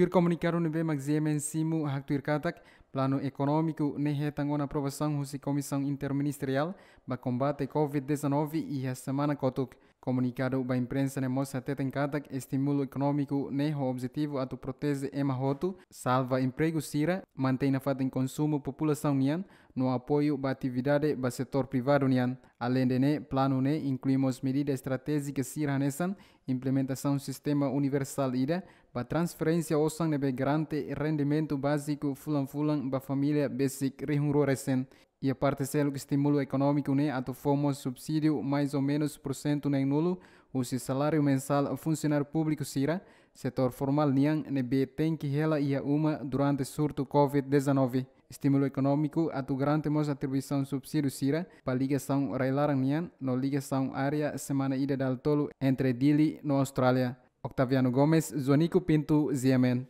Pircomunicaram no BMAX Simu Haktuirkatak, Plano Econômico Nehetangona aprovação husi Comissão Interministerial para combate Covid-19 e a Semana Kotuk. Comunicado da imprensa mostra Tetenkatak estímulo econômico Neho objetivo ato ema Emahotu, salva emprego Sira, mantém a fata em consumo população Nian, no apoio ba atividade ba setor privado Nian. Além de ne, plano ne, incluímos medidas estratégicas Sira Nessan, implementação sistema universal IDA, ba transferência ao sangue be garante rendimento básico fulan fulan ba família basic rihungro recent e a parte selo que estímulo econômico né ato fomo subsídio mais ou menos por cento nem nulo o se salário mensal a funcionário público sira setor formal nian nebe tem que rela ia uma durante surto covid-19 estímulo econômico ato grande mos atribuição subsídio sira para ligação Railarang Nian no ligação área semana ida dal tolo entre Dili no Austrália. Octaviano Gomes, Zonico Pinto, Ziemen.